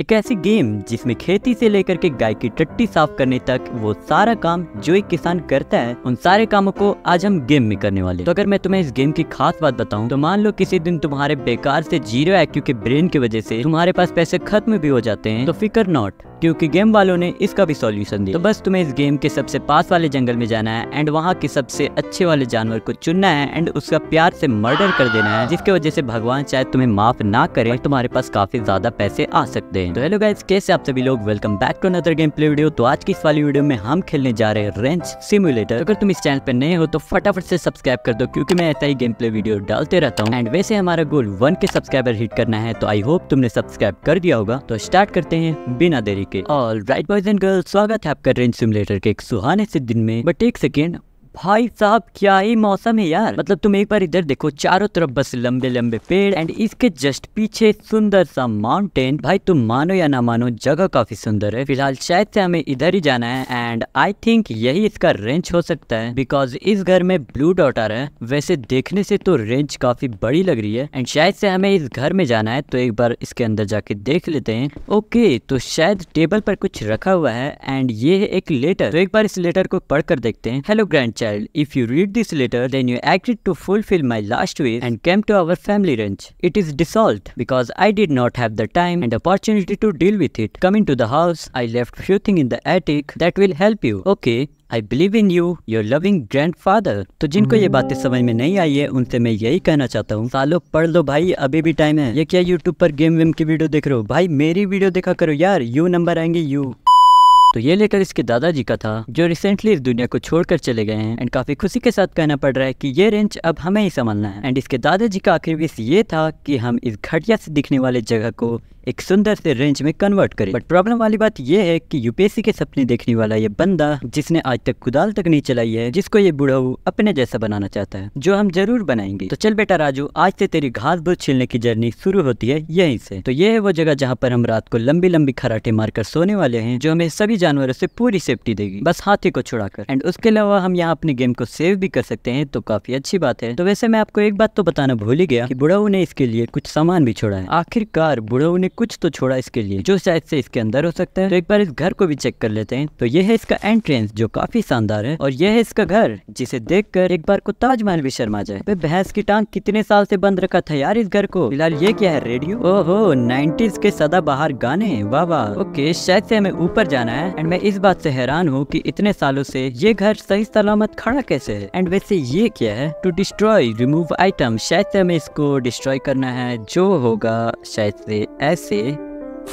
एक ऐसी गेम जिसमें खेती से लेकर के गाय की टट्टी साफ करने तक वो सारा काम जो एक किसान करता है उन सारे कामों को आज हम गेम में करने वाले तो अगर मैं तुम्हें इस गेम की खास बात बताऊं तो मान लो किसी दिन तुम्हारे बेकार से जीरो एक्यू के ब्रेन की वजह से तुम्हारे पास पैसे खत्म भी हो जाते हैं तो फिकर नॉट क्योंकि गेम वालों ने इसका भी सॉल्यूशन दिया तो बस तुम्हें इस गेम के सबसे पास वाले जंगल में जाना है एंड वहाँ के सबसे अच्छे वाले जानवर को चुनना है एंड उसका प्यार से मर्डर कर देना है जिसके वजह से भगवान चाहे तुम्हें माफ ना करे तुम्हारे पास काफी ज्यादा पैसे आ सकते हैं तो हेलो गाइज कैसे आप सभी लोग welcome back to another game play video तो आज की इस वाली वीडियो में हम खेलने जा रहे हैं रेंज सिमुलेटर अगर तुम इस चैनल पर नए हो तो फटाफट से सब्सक्राइब कर दो क्योंकि मैं ऐसा ही गेम प्ले वीडियो डालते रहता हूँ एंड वैसे हमारा goal one K subscriber hit करना है तो आई होप तुमने सब्सक्राइब कर दिया होगा तो स्टार्ट करते हैं बिना देरी के all right boys and girls स्वागत है आपका रेंज सिमुलेटर के एक सुहाने से दिन में बट एक सेकेंड भाई साहब क्या ही मौसम है यार मतलब तुम एक बार इधर देखो चारों तरफ बस लंबे लंबे पेड़ एंड इसके जस्ट पीछे सुंदर सा माउंटेन भाई तुम मानो या ना मानो जगह काफी सुंदर है फिलहाल शायद से हमें इधर ही जाना है एंड आई थिंक यही इसका रेंज हो सकता है बिकॉज इस घर में ब्लू डॉट आ रहा है वैसे देखने से तो रेंज काफी बड़ी लग रही है एंड शायद से हमें इस घर में जाना है तो एक बार इसके अंदर जाके देख लेते हैं ओके तो शायद टेबल पर कुछ रखा हुआ है एंड ये है एक लेटर तो एक बार इस लेटर को पढ़ देखते हैं hello grand child, if you read this letter, then you acted to fulfill my last wish and came to our family ranch. It is dissolved because I did not have the time and opportunity to deal with it. Coming to the house, I left few things in the attic that will help you. Okay, I believe in you your loving grandfather तो जिनको ये बातें समझ में नहीं आई है उनसे मैं यही कहना चाहता हूँ सालों पढ़ लो भाई अभी भी टाइम है ये क्या यूट्यूब पर गेम वेम की वीडियो देख रहे हो भाई मेरी वीडियो देखा करो यार यू नंबर आएंगे यू तो ये लेकर इसके दादाजी का था जो रिसेंटली इस दुनिया को छोड़कर चले गए हैं एंड काफी खुशी के साथ कहना पड़ रहा है कि ये रेंज अब हमें ही संभालना है एंड इसके दादाजी का आखिर ये था कि हम इस घटिया से दिखने वाले जगह को एक सुंदर से रेंज में कन्वर्ट करे बट प्रॉब्लम वाली बात यह है कि यूपीएससी के सपने देखने वाला ये बंदा जिसने आज तक कुदाल तक नहीं चलाई है जिसको ये बुढ़ाऊ अपने जैसा बनाना चाहता है जो हम जरूर बनाएंगे तो चल बेटा राजू आज से तेरी घास बुस छीलने की जर्नी शुरू होती है यही से तो ये है वो जगह जहाँ पर हम रात को लंबी लंबी खराटे मारकर सोने वाले हैं जो हमें सभी जानवरों से पूरी सेफ्टी देगी बस हाथी को छुड़ाकर एंड उसके अलावा हम यहाँ अपने गेम को सेव भी कर सकते हैं तो काफी अच्छी बात है तो वैसे मैं आपको एक बात तो बताना भूल ही गया कि बुढ़ाऊ ने इसके लिए कुछ सामान भी छोड़ा है आखिरकार बुढ़ाऊ ने कुछ तो छोड़ा इसके लिए जो शायद से इसके अंदर हो सकता है तो एक बार इस घर को भी चेक कर लेते हैं तो यह है इसका एंट्रेंस जो काफी शानदार है और यह है इसका घर जिसे देख कर एक बार को ताजमहल भी शर्मा जाए भैंस की टांग कितने साल ऐसी बंद रखा था यार इस घर को फिलहाल ये क्या है रेडियो ओहो नाइन्टीज के सदा बाहर गाने वाह वाह ओके शायद से हमें ऊपर जाना है एंड मैं इस बात से हैरान हूँ कि इतने सालों से ये घर सही सलामत खड़ा कैसे है एंड वैसे ये क्या है टू डिस्ट्रॉय रिमूव आइटम शायद से हमें इसको डिस्ट्रॉय करना है जो होगा शायद से एस 谁？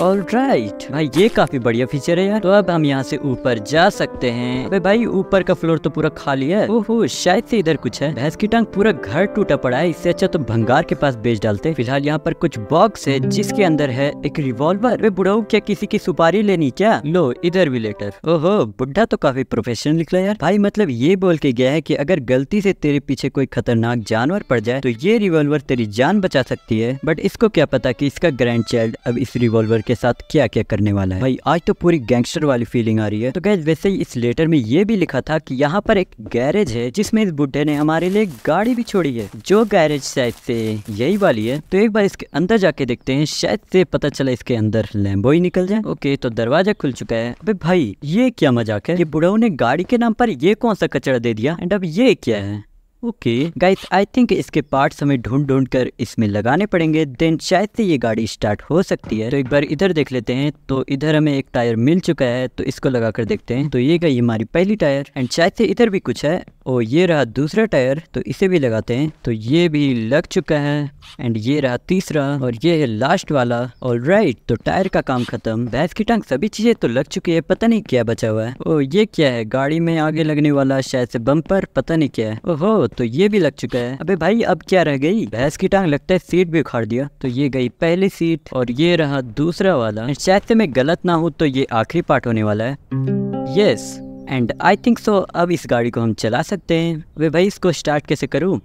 ऑल राइट right. भाई ये काफी बढ़िया फीचर है यार तो अब हम यहाँ से ऊपर जा सकते हैं अबे भाई ऊपर का फ्लोर तो पूरा खाली है ओहो शायद से इधर कुछ है भैंस की टांग पूरा घर टूटा पड़ा है इससे अच्छा तो भंगार के पास बेच डालते फिलहाल यहाँ पर कुछ बॉक्स है जिसके अंदर है एक रिवॉल्वर वे बुढ़ाऊ क्या किसी की सुपारी लेनी क्या लो इधर भी लेटर ओहो बुढ़ा तो काफी प्रोफेशनल निकला यार भाई मतलब ये बोल के गया है की अगर गलती से तेरे पीछे कोई खतरनाक जानवर पड़ जाए तो ये रिवॉल्वर तेरी जान बचा सकती है बट इसको क्या पता की इसका ग्रैंड चाइल्ड अब इस रिवॉल्वर लेटर के साथ क्या क्या करने वाला है भाई आज तो पूरी गैंगस्टर वाली फीलिंग आ रही है तो गैस वैसे ही इस लेटर में ये भी लिखा था की यहाँ पर एक गैरेज है जिसमे इस बुढ़े ने हमारे लिए गाड़ी भी छोड़ी है जो गैरेज शायद से यही वाली है तो एक बार इसके अंदर जाके देखते हैं शायद से पता चला इसके अंदर लैम्बो ही निकल जाए ओके तो दरवाजा खुल चुका है अभी भाई ये क्या मजाक है ये बुढ़ाऊ ने गाड़ी के नाम पर ये कौन सा कचरा दे दिया एंड अब ये क्या है ओके गाइस आई थिंक इसके पार्ट्स हमें ढूंढ ढूंढ कर इसमें लगाने पड़ेंगे देन शायद से ये गाड़ी स्टार्ट हो सकती है तो एक बार इधर देख लेते हैं तो इधर हमें एक टायर मिल चुका है तो इसको लगा कर देखते हैं तो ये गई हमारी पहली टायर एंड शायद से इधर भी कुछ है और ये रहा दूसरा टायर तो इसे भी लगाते हैं तो ये भी लग चुका है एंड ये रहा तीसरा और ये है लास्ट वाला और राइट तो टायर का काम खत्म भैंस की टांग सभी चीजें तो लग चुकी है पता नहीं क्या बचा हुआ है ओ ये क्या है गाड़ी में आगे लगने वाला शायद से बम्पर पता नहीं क्या है ओहो अब तो ये भी लग चुका है अबे भाई अब क्या रह गई भैंस की टांग लगता है सीट भी उखाड़ दिया तो ये गई पहली सीट और ये रहा दूसरा वाला शायद से मैं गलत ना हूँ तो ये आखिरी पार्ट होने वाला है yes and I think so अब इस गाड़ी को हम चला सकते हैं अभी भाई इसको स्टार्ट कैसे करूँ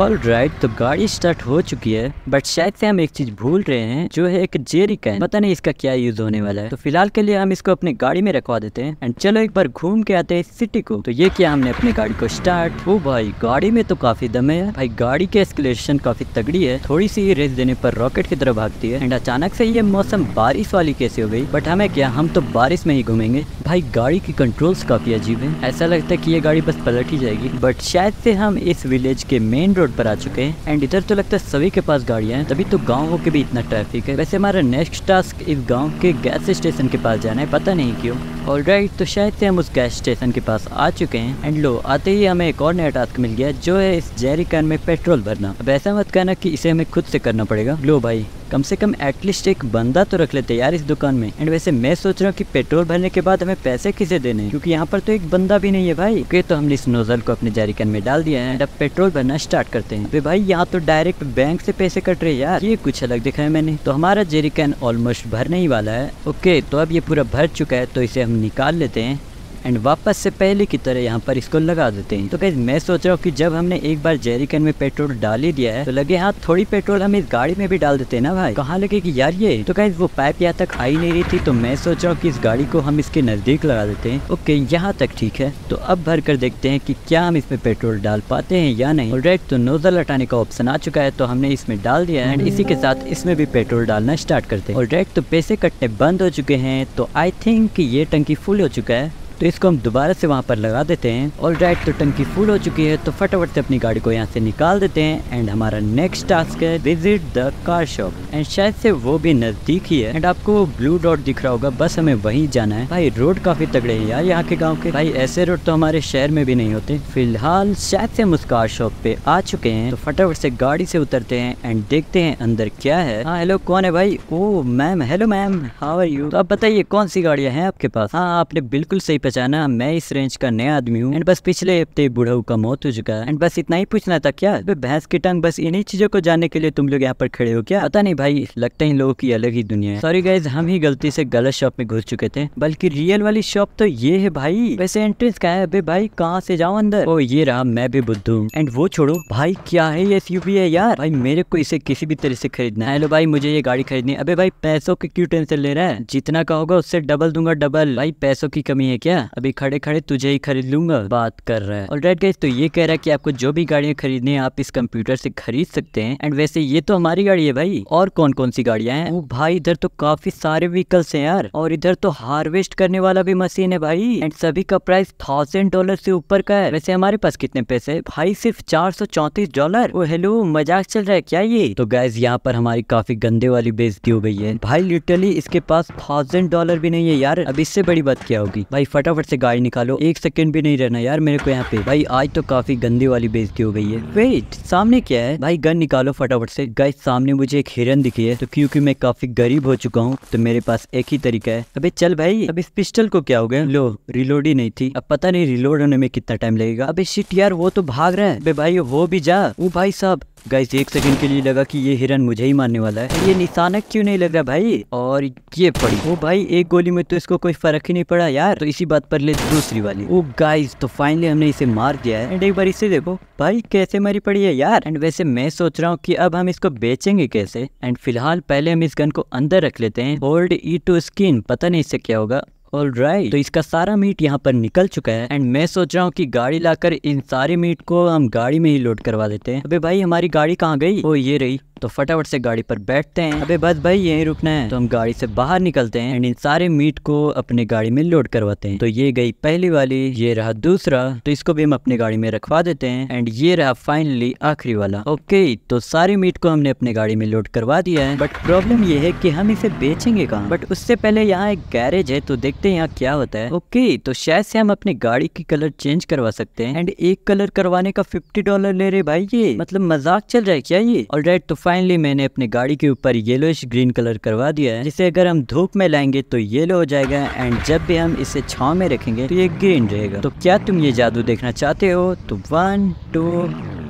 ऑल राइट right, तो गाड़ी स्टार्ट हो चुकी है बट शायद से हम एक चीज भूल रहे हैं जो है एक जेरी कैन पता नहीं इसका क्या यूज होने वाला है तो फिलहाल के लिए हम इसको अपनी गाड़ी में रखवा देते हैं एंड चलो एक बार घूम के आते हैं सिटी को तो ये किया हमने अपनी गाड़ी को स्टार्ट वो भाई गाड़ी में तो काफी दम है भाई गाड़ी के एस्कुलेशन काफी तगड़ी है थोड़ी सी रेस देने पर रॉकेट की तरफ भागती है एंड अचानक से ये मौसम बारिश वाली कैसे हो गई बट हमें क्या हम तो बारिश में ही घूमेंगे भाई गाड़ी की कंट्रोल्स काफी अजीब है ऐसा लगता है की ये गाड़ी बस पलट ही जाएगी बट शायद से हम इस विलेज के मेन रोड पर आ चुके हैं एंड इधर तो लगता है सभी के पास गाड़ियां हैं तभी तो गाँव के भी इतना ट्रैफिक है वैसे हमारा नेक्स्ट टास्क इस गाँव के गैस स्टेशन के पास जाना है पता नहीं क्यों ऑल राइट तो शायद से हम उस गैस स्टेशन के पास आ चुके हैं एंड लो आते ही हमें एक और नया टास्क मिल गया जो है इस जेरी में पेट्रोल भरना अब ऐसा मत कहना की इसे हमें खुद से करना पड़ेगा लो भाई कम से कम एटलीस्ट एक बंदा तो रख लेते यार इस दुकान में एंड वैसे मैं सोच रहा हूँ कि पेट्रोल भरने के बाद हमें पैसे किसे देने क्योंकि यहाँ पर तो एक बंदा भी नहीं है भाई ओके तो हमने इस नोजल को अपने जारीकन में डाल दिया है अब पेट्रोल भरना स्टार्ट करते हैं अरे भाई यहाँ तो डायरेक्ट बैंक से पैसे कट रहे यार ये कुछ अलग दिखा है मैंने तो हमारा जेरिकन ऑलमोस्ट भरने ही वाला है ओके तो अब ये पूरा भर चुका है तो इसे हम निकाल लेते हैं एंड वापस से पहले की तरह यहाँ पर इसको लगा देते हैं तो गैस मैं सोच रहा हूँ कि जब हमने एक बार जेरिकन में पेट्रोल डाल ही दिया है तो लगे हाँ थोड़ी पेट्रोल हम इस गाड़ी में भी डाल देते हैं ना भाई कहाँ लगे कि यार ये तो कैसे वो पाइप यहाँ तक आई नहीं रही थी तो मैं सोच रहा हूँ कि इस गाड़ी को हम इसके नजदीक लगा देते हैं ओके यहाँ तक ठीक है तो अब भर कर देखते हैं कि क्या हम इसमें पेट्रोल डाल पाते हैं या नहीं राइट तो नोजल हटाने का ऑप्शन आ चुका है तो हमने इसमें डाल दिया एंड इसी के साथ इसमें भी पेट्रोल डालना स्टार्ट करते हैं और तो पैसे कटने बंद हो चुके हैं तो आई थिंक ये टंकी फुल हो चुका है तो इसको हम दोबारा से वहाँ पर लगा देते हैं और राइट तो टंकी फुल हो चुकी है तो फटाफट से अपनी गाड़ी को यहाँ से निकाल देते हैं एंड हमारा नेक्स्ट टास्क है visit the car shop and शायद से वो भी नजदीक ही है एंड आपको ब्लू डॉट दिख रहा होगा बस हमें वही जाना है भाई रोड काफी तगड़े है यार यहाँ के गाँव के भाई ऐसे रोड तो हमारे शहर में भी नहीं होते फिलहाल शायद से हम उस कार शॉप पे आ चुके हैं तो फटाफट से गाड़ी से उतरते हैं एंड देखते हैं अंदर क्या है हाँ हेलो कौन है भाई ओ ma'am hello ma'am how are you तो आप बताइए कौन सी गाड़ियाँ हैं आपके पास हाँ आपने बिल्कुल सही पहचाना मैं इस रेंज का नया आदमी हूँ एंड बस पिछले हफ्ते बुढ़ाऊ का मौत हो चुका एंड बस इतना ही पूछना था क्या भैंस की टंग बस इन्हीं चीजों को जानने के लिए तुम लोग यहाँ पर खड़े हो क्या पता नहीं भाई लगता है इन लोगों की अलग ही दुनिया है सॉरी गाइज हम ही गलती से गलत शॉप में घुस चुके थे बल्कि रियल वाली शॉप तो ये है भाई वैसे एंट्रेंस का है अबे भाई कहाँ से जाओ अंदर ओ ये रहा मैं भी बुद्धू एंड वो छोड़ो भाई क्या है ये एस है यार भाई मेरे को इसे किसी भी तरह से खरीदना है हेलो भाई मुझे ये गाड़ी खरीदनी अबे भाई पैसों की क्यों टेंशन ले रहा है जितना का होगा उससे डबल दूंगा डबल भाई पैसों की कमी है क्या है अभी खड़े खड़े तुझे ही खरीद लूंगा बात कर रहा है और रेड तो ये कह रहा है की आपको जो भी गाड़ियाँ खरीदनी है आप इस कंप्यूटर से खरीद सकते हैं एंड वैसे ये तो हमारी गाड़ी है भाई और कौन कौन सी गाड़ियाँ हैं वो भाई इधर तो काफी सारे व्हीकल्स हैं यार और इधर तो हार्वेस्ट करने वाला भी मशीन है भाई एंड सभी का प्राइस थाउजेंड डॉलर से ऊपर का है वैसे हमारे पास कितने पैसे भाई सिर्फ चार सौ चौतीस डॉलर वो हेलो मजाक चल रहा है क्या ये तो गैस यहाँ पर हमारी काफी गंदे वाली बेजती हो गई है भाई लिटरली इसके पास थाउजेंड डॉलर भी नहीं है यार अब इससे बड़ी बात क्या होगी भाई फटा फटाफट से गाड़ी निकालो एक सेकंड भी नहीं रहना यार मेरे को यहाँ पे भाई आज तो काफी गंदी वाली बेजती हो गई है वेट सामने क्या है भाई गन निकालो फटाफट से गाय सामने मुझे एक हिरन दिखी है तो क्यूँकी मैं काफी गरीब हो चुका हूँ तो मेरे पास एक ही तरीका है अभी चल भाई अब इस पिस्टल को क्या हो गया लो रिलोड ही नहीं थी अब पता नहीं रिलोड होने में कितना टाइम लगेगा अभी शिट यार वो तो भाग रहे हैं भाई वो भी जा वो भाई साहब गाइस एक सेकंड के लिए लगा कि ये हिरन मुझे ही मारने वाला है ये निशानक क्यों नहीं लग रहा भाई और ये पड़ी ओ भाई एक गोली में तो इसको कोई फर्क ही नहीं पड़ा यार तो इसी बात पर ले दूसरी वाली ओ गाइस तो फाइनली हमने इसे मार दिया है एंड एक बार इसे देखो भाई कैसे मरी पड़ी है यार एंड वैसे मैं सोच रहा हूँ की अब हम इसको बेचेंगे कैसे एंड फिलहाल पहले हम इस गन को अंदर रख लेते हैं होल्ड ई टू स्किन पता नहीं इससे क्या होगा ऑल राइट right. तो इसका सारा मीट यहाँ पर निकल चुका है एंड मैं सोच रहा हूँ कि गाड़ी लाकर इन सारे मीट को हम गाड़ी में ही लोड करवा देते हैं अबे भाई हमारी गाड़ी कहाँ गई वो ये रही तो फटाफट से गाड़ी पर बैठते हैं अबे बस भाई यही रुकना है तो हम गाड़ी से बाहर निकलते हैं एंड इन सारे मीट को अपने गाड़ी में लोड करवाते हैं तो ये गई पहली वाली ये रहा दूसरा तो इसको भी हम अपने गाड़ी में रखवा देते हैं एंड ये रहा फाइनली आखिरी वाला ओके तो सारे मीट को हमने अपने गाड़ी में लोड करवा दिया है बट प्रॉब्लम ये है की हम इसे बेचेंगे कहाँ बट उससे पहले यहाँ एक गैरेज है तो देखते हैं यहाँ क्या होता है ओके तो शायद से हम अपने गाड़ी की कलर चेंज करवा सकते हैं एंड एक कलर करवाने का फिफ्टी डॉलर ले रहे भाई ये मतलब मजाक चल रहा है क्या ये ऑलराइट तो फाइनली मैंने अपने गाड़ी के ऊपर येलोइश ग्रीन कलर करवा दिया है जिसे अगर हम धूप में लाएंगे तो येलो हो जाएगा एंड जब भी हम इसे छाव में रखेंगे तो ये ग्रीन रहेगा तो क्या तुम ये जादू देखना चाहते हो तो one two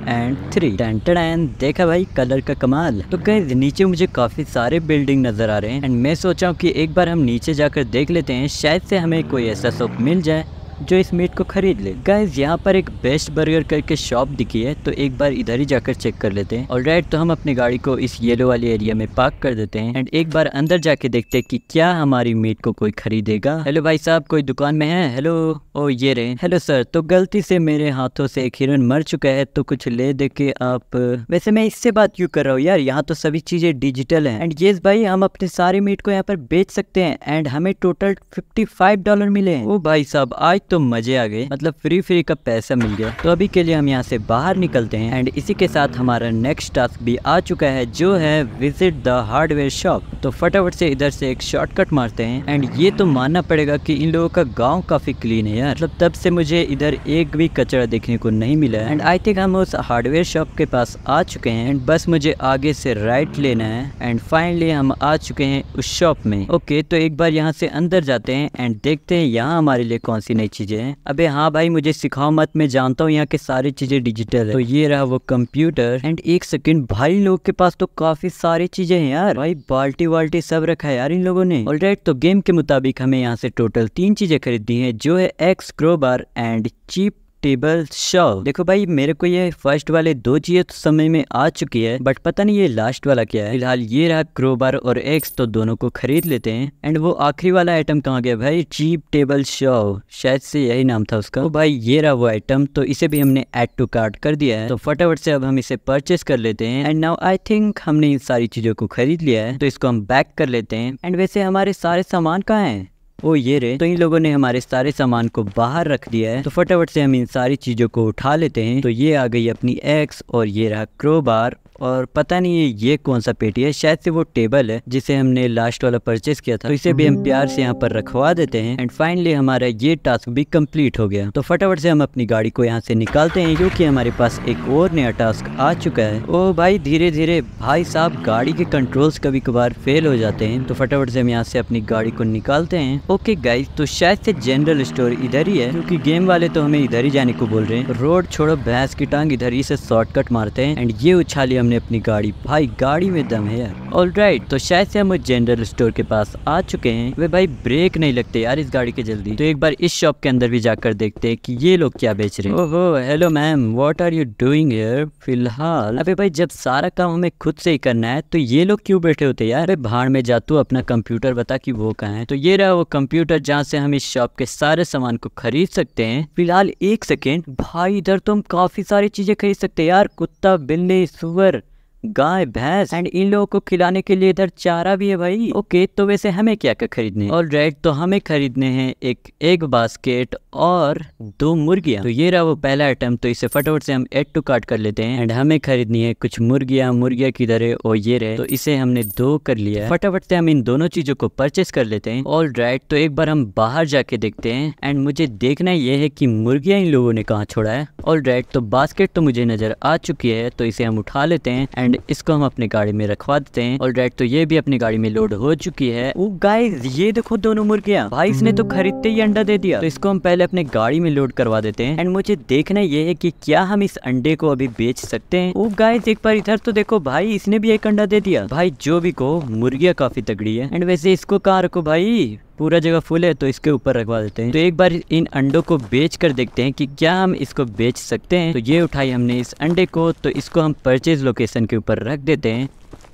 and three ten देखा भाई कलर का कमाल तो कहीं नीचे मुझे काफी सारे बिल्डिंग नजर आ रहे हैं एंड मैं सोचा हूँ कि एक बार हम नीचे जाकर देख लेते हैं शायद से हमें कोई ऐसा सोप मिल जाए जो इस मीट को ख़रीद ले गाइज यहाँ पर एक बेस्ट बर्गर करके शॉप दिखी है तो एक बार इधर ही जाकर चेक कर लेते हैं और राइट तो हम अपनी गाड़ी को इस येलो वाले एरिया में पार्क कर देते हैं एंड एक बार अंदर जाके देखते हैं कि क्या हमारी मीट को कोई खरीदेगा हेलो भाई साहब कोई दुकान में है हेलो ओ ये रहे हेलो सर तो गलती से मेरे हाथों से एक हिरन मर चुका है तो कुछ ले दे के आप वैसे मैं इससे बात क्यूँ कर रहा हूँ यार यहाँ तो सभी चीजें डिजिटल है एंड येस भाई हम अपने सारे मीट को यहाँ पर बेच सकते हैं एंड हमें टोटल फिफ्टी फाइव डॉलर मिले ओ oh भाई साहब आज तो मजे आ गए मतलब फ्री फ्री का पैसा मिल गया तो अभी के लिए हम यहाँ से बाहर निकलते हैं एंड इसी के साथ हमारा नेक्स्ट टास्क भी आ चुका है जो है विजिट द हार्डवेयर शॉप तो फटाफट से इधर से एक शॉर्टकट मारते हैं एंड ये तो मानना पड़ेगा कि इन लोगों का गांव काफी क्लीन है यार मतलब तब से मुझे इधर एक भी कचरा देखने को नहीं मिला एंड आई थिंक हम उस हार्डवेयर शॉप के पास आ चुके हैं एंड बस मुझे आगे से राइट लेना है एंड फाइनली हम आ चुके हैं उस शॉप में ओके तो एक बार यहाँ से अंदर जाते हैं एंड देखते हैं यहाँ हमारे लिए कौन सी नई चीज़ें हैं अबे हाँ भाई मुझे सिखाओ मत मैं जानता हूँ यहाँ के सारी चीज़ें डिजिटल है तो ये रहा वो कंप्यूटर एंड एक सेकेंड भाई लोग के पास तो काफी सारी चीज़ें हैं यार भाई बाल्टी वाल्टी सब रखा है यार इन लोगों ने ऑल तो गेम के मुताबिक हमें यहाँ से टोटल तीन चीज़ें खरीदी हैं जो है x crowbar and cheap table saw देखो भाई मेरे को ये फर्स्ट वाले दो चीजें तो समय में आ चुकी है बट पता नहीं ये लास्ट वाला क्या है फिलहाल ये रहा क्रोबार और एक्स तो दोनों को खरीद लेते हैं एंड वो आखिरी वाला आइटम कहाँ गया भाई चीप टेबल शव शायद से यही नाम था उसका तो भाई ये रहा वो आइटम तो इसे भी हमने एड टू कार्ट कर दिया है तो फटाफट से अब हम इसे परचेस कर लेते हैं एंड नाउ आई थिंक हमने इन सारी चीजों को खरीद लिया है तो इसको हम बैक कर लेते हैं एंड वैसे हमारे सारे सामान कहाँ हैं वो ये रहे तो इन लोगों ने हमारे सारे सामान को बाहर रख दिया है तो फटाफट से हम इन सारी चीज़ों को उठा लेते हैं तो ये आ गई अपनी एक्स और ये रहा क्रोबार और पता नहीं ये कौन सा पेटी है शायद से वो टेबल है जिसे हमने लास्ट वाला परचेस किया था तो इसे भी हम प्यार से यहाँ पर रखवा देते हैं एंड फाइनली हमारा ये टास्क भी कम्प्लीट हो गया तो फटाफट से हम अपनी गाड़ी को यहाँ से निकालते हैं क्योंकि हमारे पास एक और नया टास्क आ चुका है ओ भाई धीरे धीरे भाई साहब गाड़ी के कंट्रोल्स कभी कभार फेल हो जाते हैं तो फटाफट से हम यहाँ से अपनी गाड़ी को निकालते हैं ओके गाई तो शायद से जनरल स्टोर इधर ही है क्योंकि गेम वाले तो हमें इधर ही जाने को बोल रहे हैं रोड छोड़ो भैंस की टांग इधर ही से शॉर्टकट मारते हैं एंड ये उछाली हम हमने अपनी गाड़ी भाई गाड़ी में दम है यार ऑल राइट तो शायद से हम जनरल स्टोर के पास आ चुके हैं वे भाई ब्रेक नहीं लगते यार इस गाड़ी के जल्दी तो एक बार इस शॉप के अंदर भी जाकर देखते हैं कि ये लोग क्या बेच रहे हैं ओहो hello ma'am what are you doing here फिलहाल अबे भाई जब सारा काम हमें खुद से ही करना है तो ये लोग क्यों बैठे होते यार भाड़ में जा तू अपना कंप्यूटर बता की वो कहा है तो ये रहा वो कंप्यूटर जहाँ से हम इस शॉप के सारे सामान को खरीद सकते हैं फिलहाल एक सेकेंड भाई इधर तो हम काफी सारी चीजें खरीद सकते यार कुत्ता बिल्ली सुअर गाय भैंस एंड इन लोगों को खिलाने के लिए इधर चारा भी है भाई ओके तो वैसे हमें क्या क्या खरीदने और राइट तो हमें खरीदने हैं एक एक बास्केट और दो मुर्गिया तो ये रहा वो पहला आइटम तो इसे फटाफट से हम एड टू कार्ट कर लेते हैं एंड हमें खरीदनी है कुछ मुर्गिया मुर्गिया की दर और ये रहे तो इसे हमने दो कर लिया फटाफट से हम इन दोनों चीजों को परचेस कर लेते हैं ऑल राइट तो एक बार हम बाहर जाके देखते हैं एंड मुझे देखना यह है की मुर्गिया इन लोगों ने कहा छोड़ा है ऑल राइट तो बास्केट तो मुझे नजर आ चुकी है तो इसे हम उठा लेते हैं एंड एंड इसको हम अपनी गाड़ी में रखवा देते हैं और तो ये भी अपनी गाड़ी में लोड हो चुकी है वो गाइस ये देखो दोनों मुर्गिया भाई इसने तो खरीदते ही अंडा दे दिया तो इसको हम पहले अपने गाड़ी में लोड करवा देते हैं एंड मुझे देखना ये है की क्या हम इस अंडे को अभी बेच सकते हैं वो गाइस एक बार इधर तो देखो भाई इसने भी एक अंडा दे दिया भाई जो भी कहो मुर्गिया काफी तगड़ी है एंड वैसे इसको कहा रखो भाई पूरा जगह फुल है तो इसके ऊपर रखवा देते हैं तो एक बार इन अंडों को बेच कर देखते हैं कि क्या हम इसको बेच सकते हैं तो ये उठाई हमने इस अंडे को तो इसको हम परचेज लोकेशन के ऊपर रख देते हैं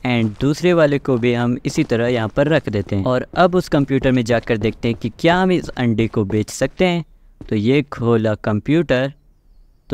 एंड दूसरे वाले को भी हम इसी तरह यहाँ पर रख देते हैं और अब उस कंप्यूटर में जाकर देखते हैं कि क्या हम इस अंडे को बेच सकते हैं तो ये खोला कंप्यूटर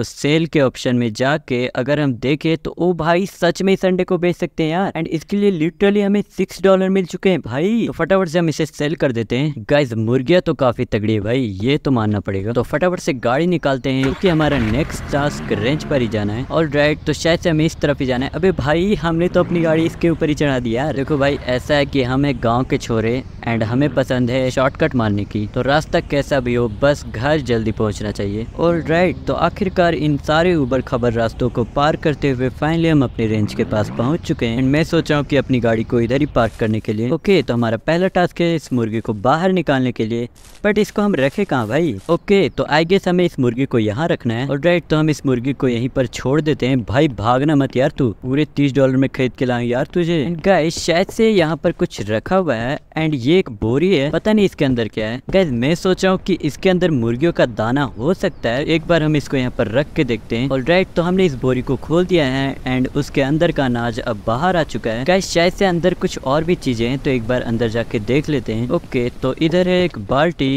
तो सेल के ऑप्शन में जाके अगर हम देखें तो ओ भाई सच में संडे को बेच सकते हैं यार एंड इसके लिए लिटरली हमें सिक्स डॉलर मिल चुके हैं भाई तो फटाफट से हम इसे सेल कर देते हैं गाइज मुर्गिया तो काफी तगड़ी है भाई ये तो मानना पड़ेगा तो फटाफट से गाड़ी निकालते हैं क्योंकि हमारा नेक्स्ट टास्क रेंज पर ही जाना है और राइट तो शायद से हमें इस तरफ ही जाना है अभी भाई हमने तो अपनी गाड़ी इसके ऊपर ही चढ़ा दिया देखो भाई ऐसा है की हमें गाँव के छोरे एंड हमें पसंद है शॉर्टकट मारने की तो रास्ता कैसा भी हो बस घर जल्दी पहुँचना चाहिए और राइट तो आखिरकार बार इन सारे ऊबर खबर रास्तों को पार करते हुए फाइनली हम अपने रेंज के पास पहुंच चुके हैं मैं सोच रहा हूँ कि अपनी गाड़ी को इधर ही पार्क करने के लिए ओके तो हमारा पहला टास्क है इस मुर्गी को बाहर निकालने के लिए बट इसको हम रखे कहाँ भाई ओके तो आई गेस हमें इस मुर्गी को यहाँ रखना है और राइट तो हम इस मुर्गी को यही पर छोड़ देते हैं भाई भागना मत यार तू पूरे तीस डॉलर में खरीद के लाऊ यार तुझे गाइस शायद से यहाँ पर कुछ रखा हुआ है एंड ये एक बोरी है पता नहीं इसके अंदर क्या है गाइस मैं सोचा हूँ कि इसके अंदर मुर्गियों का दाना हो सकता है एक बार हम इसको यहाँ पर रख के देखते हैं और राइट तो हमने इस बोरी को खोल दिया है एंड उसके अंदर का अनाज अब बाहर आ चुका है गाइस शायद से अंदर कुछ और भी चीजें हैं तो एक बार अंदर जाके देख लेते हैं ओके तो इधर है एक बाल्टी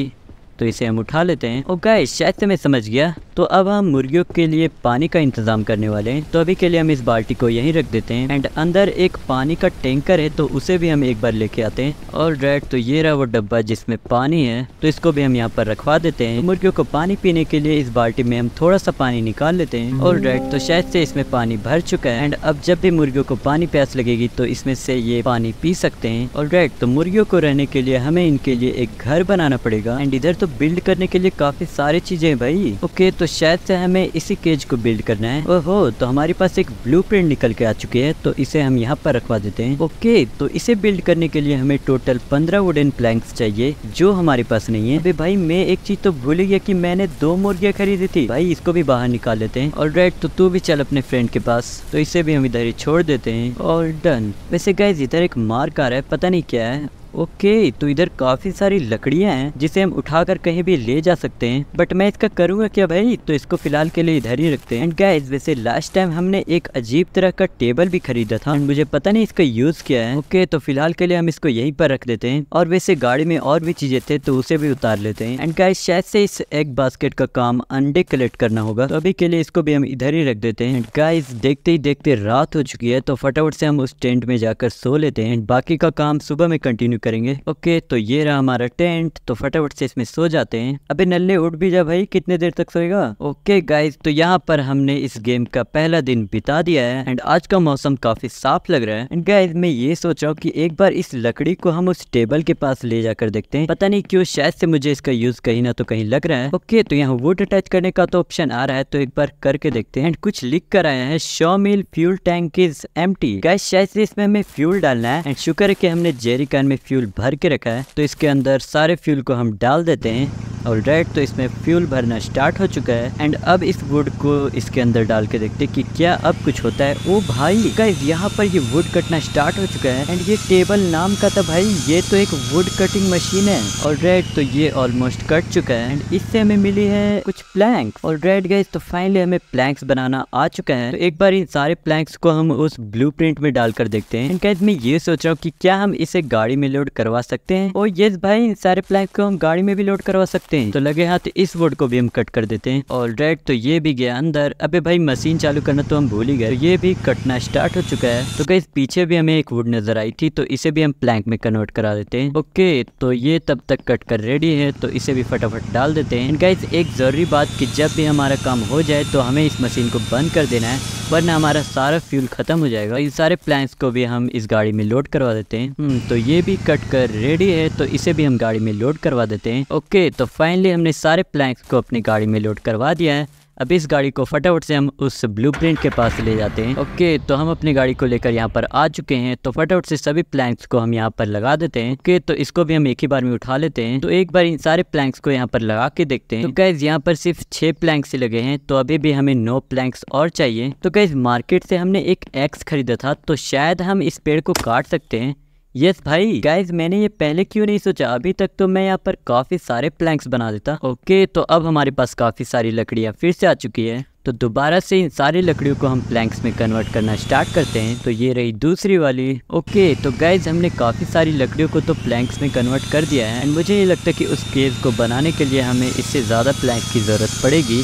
तो इसे हम उठा लेते हैं ओ गाइस शायद से मैं समझ गया तो अब हम मुर्गियों के लिए पानी का इंतजाम करने वाले हैं तो अभी के लिए हम इस बाल्टी को यहीं रख देते हैं एंड अंदर एक पानी का टैंकर है तो उसे भी हम एक बार लेके आते हैं और रेड तो ये रहा वो डब्बा जिसमें पानी है तो इसको भी हम यहाँ पर रखवा देते हैं मुर्गियों को पानी पीने के लिए इस बाल्टी में हम थोड़ा सा पानी निकाल लेते हैं और रेड तो शायद से इसमें पानी भर चुका है एंड अब जब भी मुर्गियों को पानी प्यास लगेगी तो इसमें से ये पानी पी सकते हैं और रेड तो मुर्गियों को रहने के लिए हमें इनके लिए एक घर बनाना पड़ेगा एंड इधर तो बिल्ड करने के लिए काफी सारी चीजें हैं भाई ओके तो शायद से हमें इसी केज को बिल्ड करना है ओहो तो हमारे पास एक ब्लू निकल के आ चुके हैं तो इसे हम यहाँ पर रखवा देते हैं ओके तो इसे बिल्ड करने के लिए हमें टोटल पंद्रह वुडन प्लैंक्स चाहिए जो हमारे पास नहीं है अभी भाई मैं एक चीज तो भूल गया की मैंने दो मुर्गियाँ खरीदी थी भाई इसको भी बाहर निकाल लेते हैं और राइट तो तू भी चल अपने फ्रेंड के पास तो इसे भी हम इधर ही छोड़ देते हैं और डन वैसे गाइज इधर एक मार्क आ रहा है पता नहीं क्या है ओके तो इधर काफ़ी सारी लकड़ियां हैं जिसे हम उठाकर कहीं भी ले जा सकते हैं बट मैं इसका करूँगा क्या भाई तो इसको फिलहाल के लिए इधर ही रखते हैं एंड गाइस वैसे लास्ट टाइम हमने एक अजीब तरह का टेबल भी खरीदा था एंड मुझे पता नहीं इसका यूज़ क्या है ओके तो फिलहाल के लिए हम इसको यही पर रख देते हैं और वैसे गाड़ी में और भी चीज़ें थे तो उसे भी उतार लेते हैं एंड गाइस शायद से इस एग बास्केट का काम अंडे कलेक्ट करना होगा तो अभी के लिए इसको भी हम इधर ही रख देते हैं गाइस देखते ही देखते रात हो चुकी है तो फटाफट से हम उस टेंट में जाकर सो लेते हैं बाकी का काम सुबह में कंटिन्यू करेंगे ओके तो ये रहा हमारा टेंट तो फटाफट से इसमें सो जाते हैं अबे नल्ले उठ भी जा भाई कितने देर तक सोएगा ओके गाइज तो यहाँ पर हमने इस गेम का पहला दिन बिता दिया है एंड आज का मौसम काफी साफ लग रहा है एंड गाइज मैं ये सोच रहा हूँ की एक बार इस लकड़ी को हम उस टेबल के पास ले जाकर देखते हैं पता नहीं क्यों शायद से मुझे इसका यूज कहीं ना तो कहीं लग रहा है ओके तो यहाँ वुड अटैच करने का तो ऑप्शन आ रहा है तो एक बार करके देखते हैं एंड कुछ लिख कर आया है शो मिल fuel tank is empty शायद से इसमें हमें फ्यूल डालना है एंड शुक्र है की हमने जेरी कैन में फ्यूल भर के रखा है तो इसके अंदर सारे फ्यूल को हम डाल देते हैं और रेड तो इसमें फ्यूल भरना स्टार्ट हो चुका है एंड अब इस वुड को इसके अंदर डाल के देखते कि क्या अब कुछ होता है ओ भाई गाइस यहाँ पर ये वुड कटना स्टार्ट हो चुका है एंड ये टेबल नाम का था भाई ये तो एक वुड कटिंग मशीन है और रेड तो ये ऑलमोस्ट कट चुका है एंड इससे हमें मिली है कुछ प्लैंक और रेड गाइस तो फाइनली हमें प्लैंक्स बनाना आ चुका है तो एक बार इन सारे प्लैंक्स को हम उस ब्लू में डालकर देखते हैं एंड गाइज मैं ये सोच रहा हूँ कि क्या हम इसे गाड़ी में लो लोड करवा सकते हैं और ये भाई इन सारे प्लैंक को हम गाड़ी में भी लोड करवा सकते हैं तो लगे हाथ इस वोड को भी हम कट कर देते हैं और रेड तो ये भी गया अंदर अबे भाई मशीन चालू करना तो हम भूल ही गए तो ये भी कटना स्टार्ट हो चुका है तो गई पीछे भी हमें एक वुड नजर आई थी तो इसे भी हम प्लैंक में कन्वर्ट करा देते हैं ओके तो ये तब तक कट कर रेडी है तो इसे भी फटाफट डाल देते हैं गाइज एक जरूरी बात कि जब भी हमारा काम हो जाए तो हमें इस मशीन को बंद कर देना है वरना हमारा सारा फ्यूल खत्म हो जाएगा इन सारे प्लैंक्स को भी हम इस गाड़ी में लोड करवा देते हैं हम्म, तो ये भी कट कट कर रेडी है तो इसे भी हम गाड़ी में लोड करवा देते हैं ओके तो फाइनली हमने सारे प्लैंक्स को अपनी गाड़ी में लोड करवा दिया है अब इस गाड़ी को फटाफट से हम उस ब्लूप्रिंट के पास ले जाते हैं ओके तो हम अपनी गाड़ी को लेकर यहाँ पर आ चुके हैं तो फटाफट से सभी प्लैंक्स को हम यहाँ पर लगा देते हैं ओके तो इसको भी हम एक ही बार में उठा लेते हैं तो एक बार इन सारे प्लैंक्स को यहाँ पर लगा के देखते हैं तो गैस यहाँ पर सिर्फ छह प्लैंक्स ही लगे हैं तो अभी भी हमें नौ प्लैंक्स और चाहिए तो गैस मार्केट से हमने एक एक्स खरीदा था तो शायद हम इस पेड़ को काट सकते हैं यस भाई गाइज मैंने ये पहले क्यों नहीं सोचा अभी तक तो मैं यहाँ पर काफी सारे प्लैंक्स बना देता ओके तो अब हमारे पास काफी सारी लकड़ियाँ फिर से आ चुकी है तो दोबारा से इन सारी लकड़ियों को हम प्लैंक्स में कन्वर्ट करना स्टार्ट करते हैं तो ये रही दूसरी वाली ओके तो गाइज हमने काफ़ी सारी लकड़ियों को तो प्लैंक्स में कन्वर्ट कर दिया है एंड मुझे नहीं लगता कि उस केव को बनाने के लिए हमें इससे ज़्यादा प्लैंक्स की ज़रूरत पड़ेगी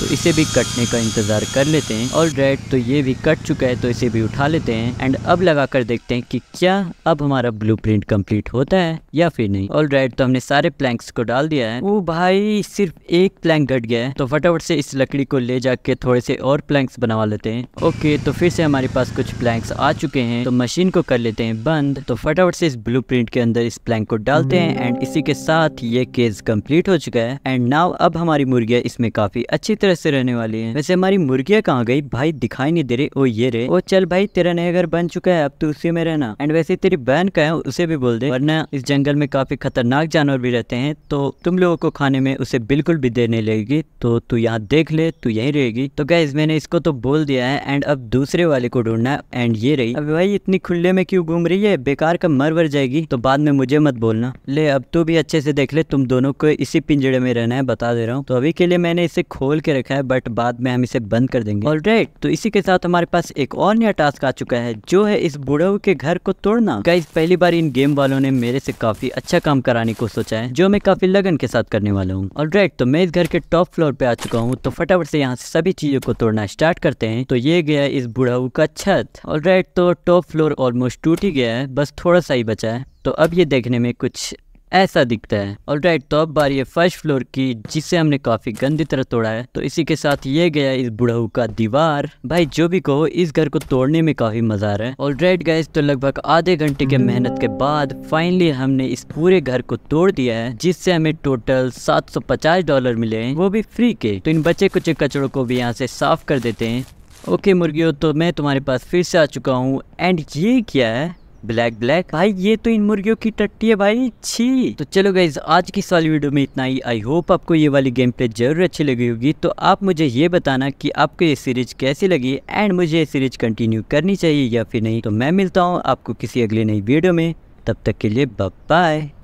तो इसे भी कटने का इंतजार कर लेते हैं और रेड तो ये भी कट चुका है तो इसे भी उठा लेते हैं एंड अब लगा कर देखते हैं कि क्या अब हमारा ब्लू प्रिंट कम्प्लीट होता है या फिर नहीं और रेड तो हमने सारे प्लैंक्स को डाल दिया है वो भाई सिर्फ एक प्लैंक घट गया है तो फटाफट से इस लकड़ी को ले जाके थोड़े से और प्लैंक्स बनवा लेते हैं ओके तो फिर से हमारे पास कुछ प्लैंक्स आ चुके हैं तो मशीन को कर लेते हैं बंद तो फटाफट से इस ब्लू के अंदर इस प्लैंक को डालते हैं एंड इसी के साथ ये केस कम्प्लीट हो चुका है एंड नाव अब हमारी मुर्गिया इसमें काफी अच्छी तरह तरह से रहने वाली है वैसे हमारी मुर्गियाँ कहाँ गई भाई दिखाई नहीं दे रही वो ये रे वो चल भाई तेरा नया घर बन चुका है अब तू उसी में रहना एंड वैसे तेरी बहन का है उसे भी बोल दे वरना इस जंगल में काफी खतरनाक जानवर भी रहते हैं तो तुम लोगों को खाने में उसे बिल्कुल भी देने लगेगी तो तू यहाँ देख ले तू यही रहेगी तो क्या मैंने इसको तो बोल दिया है एंड अब दूसरे वाले को ढूंढना एंड ये रही अब भाई इतनी खुले में क्यूँ घूम रही है बेकार का मर वर जाएगी तो बाद में मुझे मत बोलना ले अब तू भी अच्छे से देख ले तुम दोनों को इसी पिंजड़े में रहना है बता दे रहा हूँ तो अभी के लिए मैंने इसे खोल के रखा है बट बाद में हम इसे बंद कर देंगे ऑल right, तो इसी के साथ हमारे पास एक और नया टास्क आ चुका है जो है इस बुढ़ऊ के घर को तोड़ना गाइज पहली बार इन गेम वालों ने मेरे से काफी अच्छा काम कराने को सोचा है जो मैं काफी लगन के साथ करने वाला हूँ और right, तो मैं इस घर के टॉप फ्लोर पे आ चुका हूँ तो फटाफट से यहाँ से सभी चीजों को तोड़ना स्टार्ट करते हैं तो ये गया इस बुढ़ऊ का छत और तो टॉप फ्लोर ऑलमोस्ट टूट ही गया है बस थोड़ा सा ही बचा है तो अब ये देखने में कुछ ऐसा दिखता है और राइट तो अब बारी है फर्स्ट फ्लोर की जिसे हमने काफी गंदी तरह तोड़ा है तो इसी के साथ ये गया इस बुढ़ऊ का दीवार भाई जो भी कहो इस घर को तोड़ने में काफी मजा आ रहा है और राइट गए तो लगभग आधे घंटे के मेहनत के बाद फाइनली हमने इस पूरे घर को तोड़ दिया है जिससे हमें टोटल सात सौ पचास डॉलर मिले वो भी फ्री के तो इन बचे कुछ कचड़ों को भी यहाँ से साफ कर देते हैं ओके मुर्गियों तो मैं तुम्हारे पास फिर से आ चुका हूँ एंड ये क्या है ब्लैक ब्लैक भाई ये तो इन मुर्गियों की टट्टी है भाई छी तो चलो गाइज आज की इस वाली वीडियो में इतना ही आई होप आपको ये वाली गेम प्ले जरूर अच्छी लगी होगी तो आप मुझे ये बताना कि आपको ये सीरीज कैसी लगी एंड मुझे ये सीरीज कंटिन्यू करनी चाहिए या फिर नहीं तो मैं मिलता हूँ आपको किसी अगले नई वीडियो में तब तक के लिए बाय